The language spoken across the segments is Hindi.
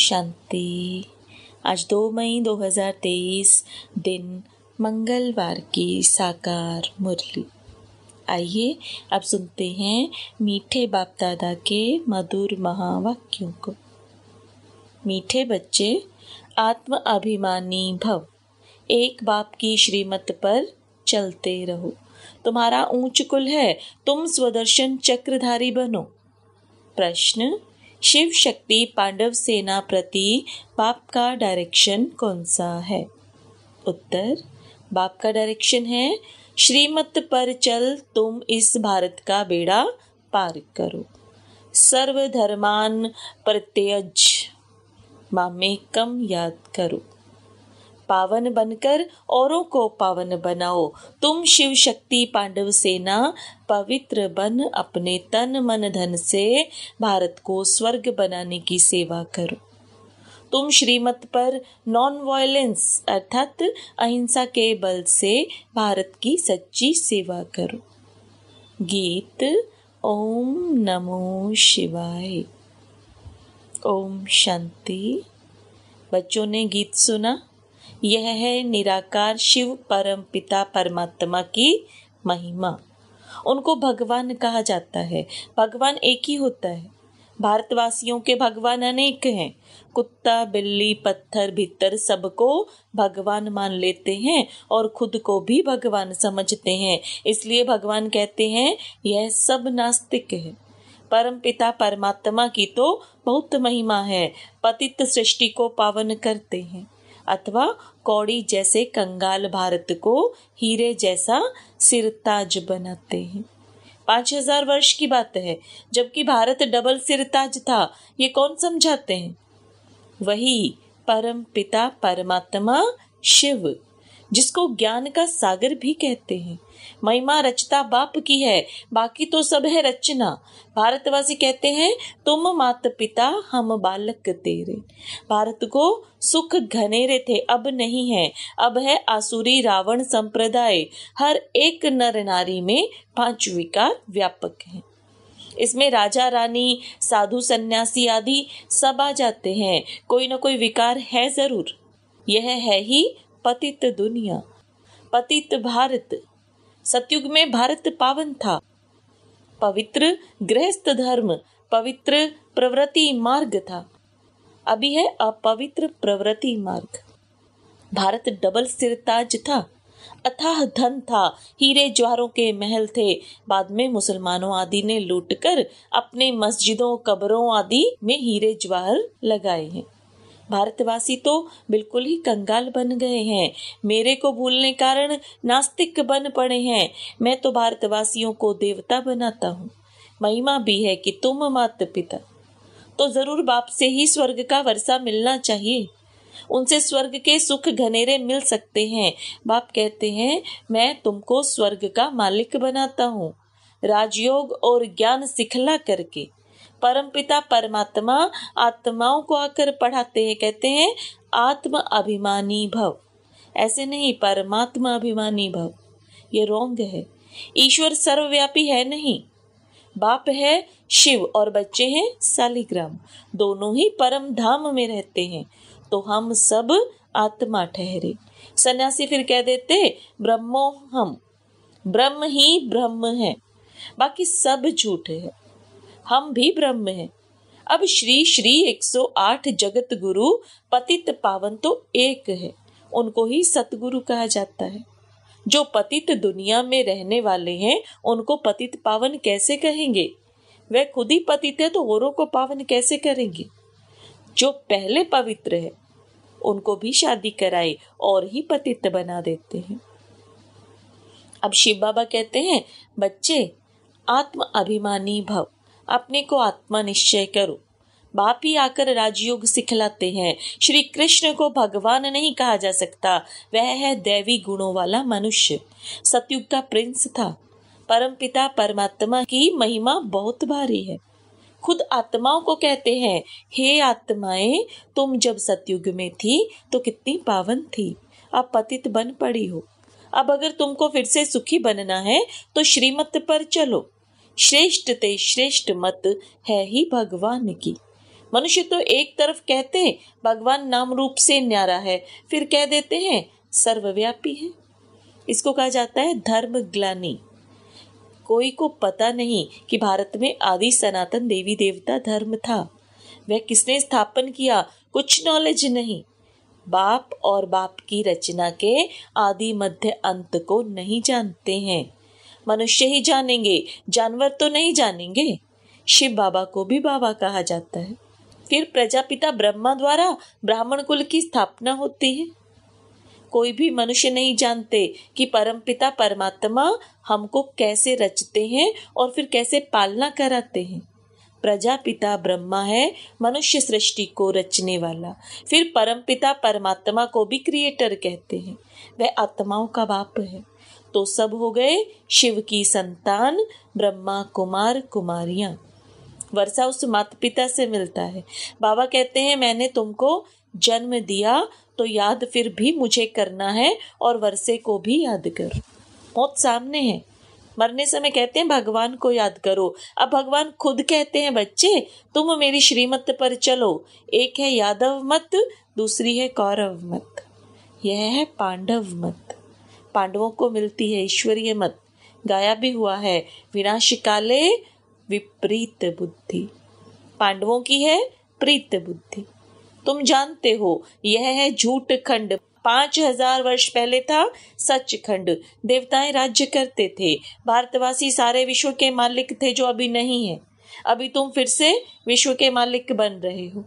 शांति आज दो मई 2023 दिन मंगलवार की साकार मुरली आइए अब सुनते हैं मीठे बाप दादा के मधुर महावाक्यों को मीठे बच्चे आत्म अभिमानी भव एक बाप की श्रीमत पर चलते रहो तुम्हारा ऊंच कुल है तुम स्वदर्शन चक्रधारी बनो प्रश्न शिव शक्ति पांडव सेना प्रति बाप का डायरेक्शन कौन सा है उत्तर बाप का डायरेक्शन है श्रीमत पर चल तुम इस भारत का बेड़ा पार करो सर्वधर्मान प्रत्यज मामे कम याद करो पावन बनकर औरों को पावन बनाओ तुम शिव शक्ति पांडव सेना पवित्र बन अपने तन मन धन से भारत को स्वर्ग बनाने की सेवा करो तुम श्रीमत पर नॉन वायलेंस अर्थात अहिंसा के बल से भारत की सच्ची सेवा करो गीत ओम नमो शिवाय ओम शांति बच्चों ने गीत सुना यह है निराकार शिव परम पिता परमात्मा की महिमा उनको भगवान कहा जाता है भगवान एक ही होता है भारतवासियों के भगवान अनेक हैं कुत्ता बिल्ली पत्थर भीतर सबको भगवान मान लेते हैं और खुद को भी भगवान समझते हैं इसलिए भगवान कहते हैं यह सब नास्तिक है परम पिता परमात्मा की तो बहुत महिमा है पतित सृष्टि को पावन करते हैं अथवा कौड़ी जैसे कंगाल भारत को हीरे जैसा सिरताज बनाते हैं पांच हजार वर्ष की बात है जबकि भारत डबल सिरताज था ये कौन समझाते हैं वही परम पिता परमात्मा शिव जिसको ज्ञान का सागर भी कहते हैं महिमा रचता बाप की है बाकी तो सब है रचना भारतवासी कहते हैं तुम मात पिता हम बालक तेरे भारत को सुख घनेरे थे अब नहीं है अब है आसुरी रावण संप्रदाय हर एक नर नारी में पांच विकार व्यापक है इसमें राजा रानी साधु सन्यासी आदि सब आ जाते हैं कोई ना कोई विकार है जरूर यह है ही पतित दुनिया पतित भारत सतयुग में भारत पावन था पवित्र गृहस्थ धर्म पवित्र प्रवृत्ति मार्ग था अभी है अपवित्र प्रवृत्ति मार्ग भारत डबल सिरताज था अथाह धन था हीरे ज्वारों के महल थे बाद में मुसलमानों आदि ने लूटकर अपने मस्जिदों कब्रों आदि में हीरे ज्वार लगाए हैं भारतवासी तो बिल्कुल ही कंगाल बन गए हैं मेरे को भूलने कारण नास्तिक बन पड़े हैं मैं तो भारतवासियों को देवता बनाता हूँ महिमा भी है कि तुम माता पिता तो जरूर बाप से ही स्वर्ग का वर्षा मिलना चाहिए उनसे स्वर्ग के सुख घनेरे मिल सकते हैं बाप कहते हैं मैं तुमको स्वर्ग का मालिक बनाता हूँ राजयोग और ज्ञान सिखला करके परमपिता परमात्मा आत्माओं को आकर पढ़ाते हैं कहते हैं आत्म अभिमानी भव ऐसे नहीं परमात्मा अभिमानी भव ये रोंग है ईश्वर सर्वव्यापी है नहीं बाप है शिव और बच्चे हैं सालिग्राम दोनों ही परम धाम में रहते हैं तो हम सब आत्मा ठहरे सन्यासी फिर कह देते ब्रह्मो हम ब्रह्म ही ब्रह्म है बाकी सब झूठे है हम भी ब्रह्म हैं अब श्री श्री 108 जगत गुरु पतित पावन तो एक है उनको ही सतगुरु कहा जाता है जो पतित दुनिया में रहने वाले हैं उनको पतित पावन कैसे कहेंगे वह खुद ही पतित है तो औरों को पावन कैसे करेंगे जो पहले पवित्र है उनको भी शादी कराए और ही पतित बना देते हैं अब शिव बाबा कहते हैं बच्चे आत्म अभिमानी भव अपने को आत्मा निश्चय करो बाप ही आकर राजयोग सिखलाते हैं श्री कृष्ण को भगवान नहीं कहा जा सकता वह है दैवी गुणों वाला मनुष्य सतयुग का प्रिंस था पिता परमात्मा की महिमा बहुत भारी है खुद आत्माओं को कहते हैं हे आत्माएं तुम जब सतयुग में थी तो कितनी पावन थी अब पतित बन पड़ी हो अब अगर तुमको फिर से सुखी बनना है तो श्रीमत पर चलो श्रेष्ठ ते श्रेष्ठ मत है ही भगवान की मनुष्य तो एक तरफ कहते हैं भगवान नाम रूप से न्यारा है फिर कह देते हैं सर्वव्यापी है इसको कहा जाता है धर्म ग्लानी कोई को पता नहीं कि भारत में आदि सनातन देवी देवता धर्म था वह किसने स्थापन किया कुछ नॉलेज नहीं बाप और बाप की रचना के आदि मध्य अंत को नहीं जानते हैं मनुष्य ही जानेंगे जानवर तो नहीं जानेंगे शिव बाबा को भी बाबा कहा जाता है फिर प्रजापिता ब्रह्मा द्वारा ब्राह्मण कुल की स्थापना होती है कोई भी मनुष्य नहीं जानते कि परमपिता परमात्मा हमको कैसे रचते हैं और फिर कैसे पालना कराते हैं प्रजापिता ब्रह्मा है मनुष्य सृष्टि को रचने वाला फिर परमपिता परमात्मा को भी क्रिएटर कहते हैं वह आत्माओं का बाप है तो सब हो गए शिव की संतान ब्रह्मा कुमार कुमारियां वर्षा उस माता पिता से मिलता है बाबा कहते हैं मैंने तुमको जन्म दिया तो याद फिर भी मुझे करना है और वर्षे को भी याद कर मौत सामने है मरने समय कहते हैं भगवान को याद करो अब भगवान खुद कहते हैं बच्चे तुम मेरी श्रीमत पर चलो एक है यादव मत दूसरी है कौरव मत यह है पांडव मत पांडवों को मिलती है ईश्वरीय मत गाया भी हुआ है विनाश काले विपरीत बुद्धि पांडवों की है प्रीत बुद्धि तुम जानते हो यह है झूठ खंड पांच हजार वर्ष पहले था सच खंड देवताएं राज्य करते थे भारतवासी सारे विश्व के मालिक थे जो अभी नहीं है अभी तुम फिर से विश्व के मालिक बन रहे हो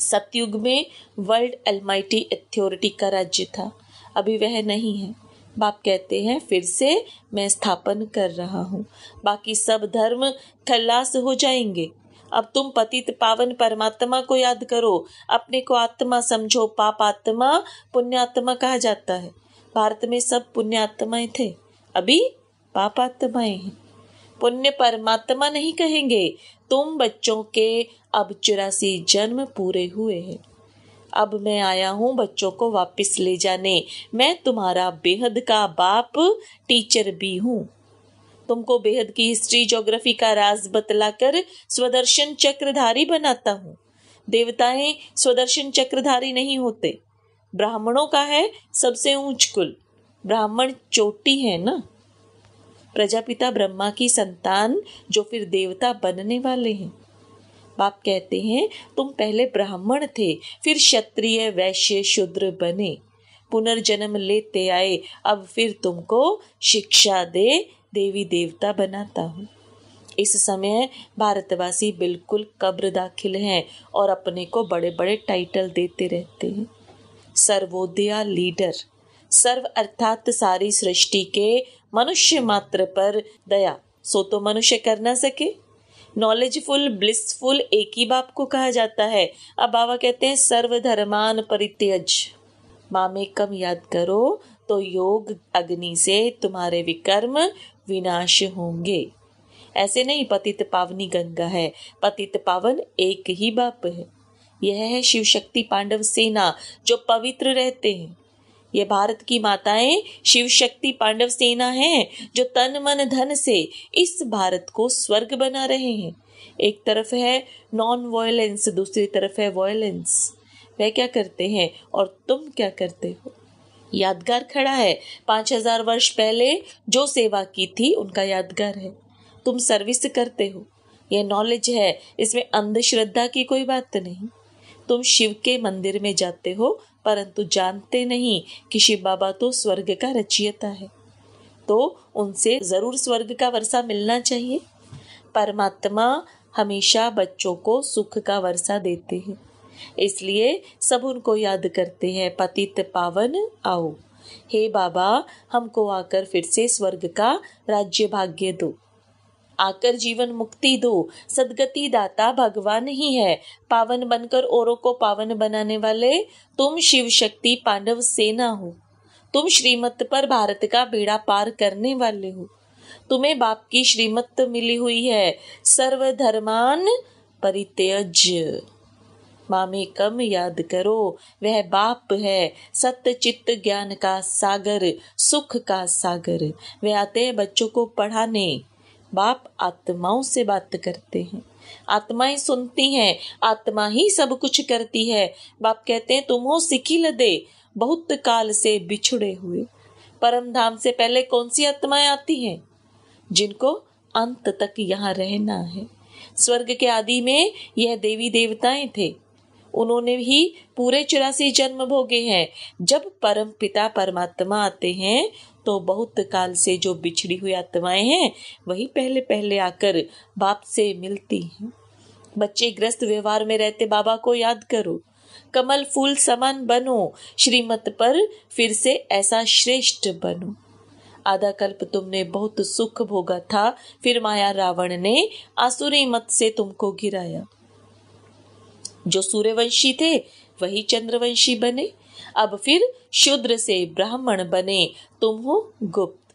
सतयुग में वर्ल्ड एलमाइटी अथॉरिटी का राज्य था अभी वह नहीं है बाप कहते हैं फिर से मैं स्थापन कर रहा हूँ बाकी सब धर्म खल्लास हो जाएंगे अब तुम पतित पावन परमात्मा को याद करो अपने को आत्मा समझो पाप आत्मा पुण्यात्मा कहा जाता है भारत में सब पुण्य आत्माएं थे अभी पाप आत्माएं हैं पुण्य परमात्मा नहीं कहेंगे तुम बच्चों के अब चौरासी जन्म पूरे हुए हैं अब मैं आया हूँ बच्चों को वापस ले जाने मैं तुम्हारा बेहद का बाप टीचर भी हूँ तुमको बेहद की हिस्ट्री ज्योग्राफी का राज बतलाकर स्वदर्शन चक्रधारी बनाता हूँ देवताएं स्वदर्शन चक्रधारी नहीं होते ब्राह्मणों का है सबसे ऊंच कुल ब्राह्मण चोटी है ना प्रजापिता ब्रह्मा की संतान जो फिर देवता बनने वाले हैं बाप कहते हैं तुम पहले ब्राह्मण थे फिर क्षत्रिय वैश्य शूद्र बने पुनर्जन्म लेते आए अब फिर तुमको शिक्षा दे देवी देवता बनाता हूँ इस समय भारतवासी बिल्कुल कब्र दाखिल हैं और अपने को बड़े बड़े टाइटल देते रहते हैं सर्वोदया लीडर सर्व अर्थात सारी सृष्टि के मनुष्य मात्र पर दया सो तो मनुष्य कर ना सके नॉलेजफुल ब्लिसफुल एक ही बाप को कहा जाता है अब बाबा कहते हैं सर्वधर्मान परित्यज मामे में कम याद करो तो योग अग्नि से तुम्हारे विकर्म विनाश होंगे ऐसे नहीं पतित पावनी गंगा है पतित पावन एक ही बाप है यह है शिव शक्ति पांडव सेना जो पवित्र रहते हैं ये भारत की माताएं शिव शक्ति पांडव सेना हैं जो तन मन धन से इस भारत को स्वर्ग बना रहे हैं एक तरफ है नॉन वॉयलेंस दूसरी तरफ है वायलेंस वह क्या करते हैं और तुम क्या करते हो यादगार खड़ा है पांच हजार वर्ष पहले जो सेवा की थी उनका यादगार है तुम सर्विस करते हो यह नॉलेज है इसमें अंधश्रद्धा की कोई बात नहीं तुम शिव के मंदिर में जाते हो परंतु जानते नहीं कि शिव बाबा तो स्वर्ग का रचियता है तो उनसे ज़रूर स्वर्ग का वर्षा मिलना चाहिए परमात्मा हमेशा बच्चों को सुख का वर्षा देते हैं इसलिए सब उनको याद करते हैं पतित पावन आओ हे बाबा हमको आकर फिर से स्वर्ग का राज्य भाग्य दो आकर जीवन मुक्ति दो सदगति दाता भगवान ही है पावन बनकर औरों को पावन बनाने वाले तुम शिव शक्ति पांडव सेना हो तुम श्रीमत पर भारत का बेड़ा पार करने वाले हो तुम्हें बाप की श्रीमत मिली हुई है सर्वधर्मान परित्यज मामे कम याद करो वह बाप है सत्य चित्त ज्ञान का सागर सुख का सागर वे आते हैं बच्चों को पढ़ाने बाप आत्माओं से बात करते हैं आत्माएं सुनती हैं आत्मा ही सब कुछ करती है बाप कहते हैं तुम हो सिकिल दे बहुत काल से बिछुड़े हुए परम धाम से पहले कौन सी आत्माएं आती हैं जिनको अंत तक यहाँ रहना है स्वर्ग के आदि में यह देवी देवताएं थे उन्होंने भी पूरे चौरासी जन्म भोगे हैं जब परम पिता परमात्मा आते हैं तो बहुत काल से जो बिछड़ी हुई आत्माएं हैं वही पहले पहले आकर बाप से मिलती हैं बच्चे ग्रस्त व्यवहार में रहते बाबा को याद करो कमल फूल समान बनो श्रीमत पर फिर से ऐसा श्रेष्ठ बनो आधा कल्प तुमने बहुत सुख भोगा था फिर माया रावण ने आसुरी मत से तुमको गिराया जो सूर्यवंशी थे वही चंद्रवंशी बने अब फिर शूद्र से ब्राह्मण बने तुम हो गुप्त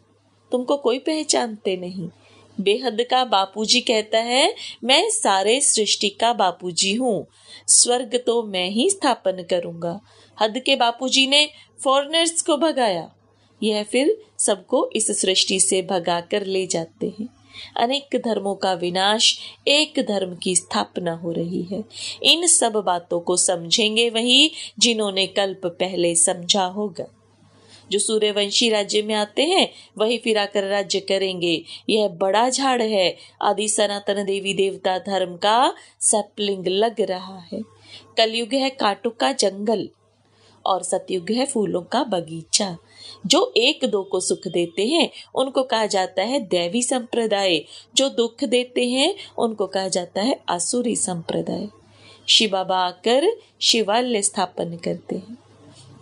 तुमको कोई पहचानते नहीं बेहद का बापूजी कहता है मैं सारे सृष्टि का बापूजी हूँ स्वर्ग तो मैं ही स्थापन करूंगा हद के बापूजी ने फॉरनर्स को भगाया यह फिर सबको इस सृष्टि से भगा कर ले जाते हैं अनेक धर्मों का विनाश एक धर्म की स्थापना हो रही है इन सब बातों को समझेंगे वही जिन्होंने कल्प पहले समझा होगा जो सूर्यवंशी राज्य में आते हैं वही फिर आकर राज्य करेंगे यह बड़ा झाड़ है आदि सनातन देवी देवता धर्म का सैपलिंग लग रहा है कलयुग है काटू का जंगल और सतयुग है फूलों का बगीचा जो एक दो को सुख देते हैं उनको कहा जाता है दैवी संप्रदाय जो दुख देते हैं उनको कहा जाता है आसुरी संप्रदाय शिव बाबा आकर शिवालय स्थापन करते हैं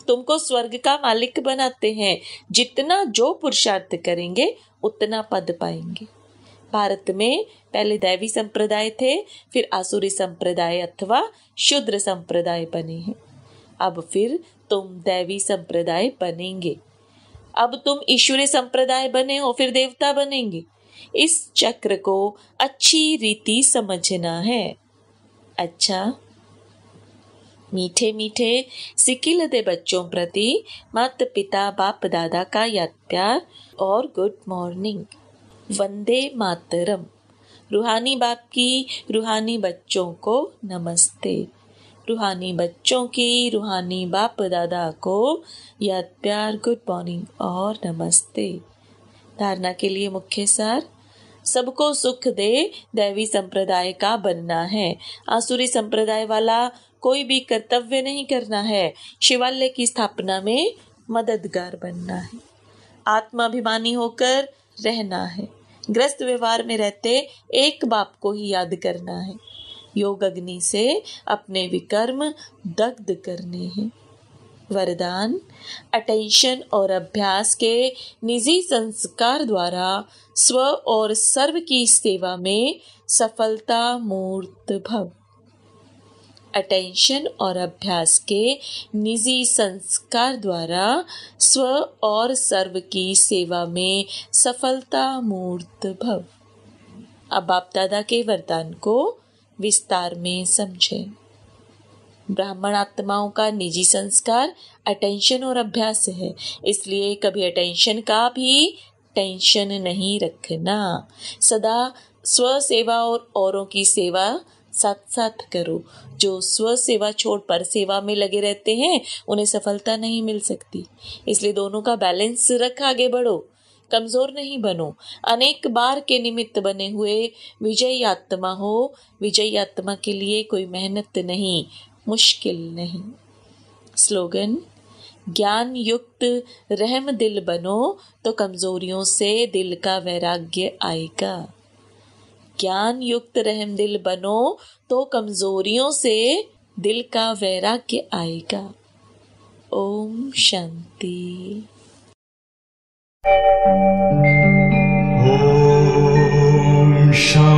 तुमको स्वर्ग का मालिक बनाते हैं जितना जो पुरुषार्थ करेंगे उतना पद पाएंगे भारत में पहले दैवी संप्रदाय थे फिर आसुरी संप्रदाय अथवा शुद्र संप्रदाय बने हैं अब फिर तुम दैवी संप्रदाय बनेंगे अब तुम ईश्वरी संप्रदाय बने हो फिर देवता बनेंगे इस चक्र को अच्छी रीति समझना है अच्छा मीठे मीठे सिकिल दे बच्चों प्रति मात पिता बाप दादा का યાદ प्यार और गुड मॉर्निंग वंदे मातरम रूहानी बाप की रूहानी बच्चों को नमस्ते रूहानी बच्चों की रूहानी बाप दादा को याद प्यार गुड मॉर्निंग और नमस्ते धारणा के लिए मुख्य सार सबको सुख दे दैवी संप्रदाय का बनना है आसुरी संप्रदाय वाला कोई भी कर्तव्य नहीं करना है शिवालय की स्थापना में मददगार बनना है आत्माभिमानी होकर रहना है ग्रस्त व्यवहार में रहते एक बाप को ही याद करना है योग अग्नि से अपने विकर्म दग्ध करने हैं वरदान अटेंशन और अभ्यास के निजी संस्कार द्वारा स्व और सर्व की सेवा में सफलता मूर्त भव अटेंशन और अभ्यास के निजी संस्कार द्वारा स्व और सर्व की सेवा में सफलता मूर्त भव अब आप दादा के वरदान को विस्तार में समझें ब्राह्मण आत्माओं का निजी संस्कार अटेंशन और अभ्यास है इसलिए कभी अटेंशन का भी टेंशन नहीं रखना सदा स्व सेवा और औरों की सेवा साथ साथ करो जो स्व सेवा छोड़ पर सेवा में लगे रहते हैं उन्हें सफलता नहीं मिल सकती इसलिए दोनों का बैलेंस रख आगे बढ़ो कमजोर नहीं बनो अनेक बार के निमित्त बने हुए विजयी आत्मा हो विजयी आत्मा के लिए कोई मेहनत नहीं मुश्किल नहीं स्लोगन ज्ञान युक्त रहम दिल बनो तो कमजोरियों से दिल का वैराग्य आएगा ज्ञान युक्त रहम दिल बनो तो कमजोरियों से दिल का वैराग्य आएगा ओम शांति ॐ शा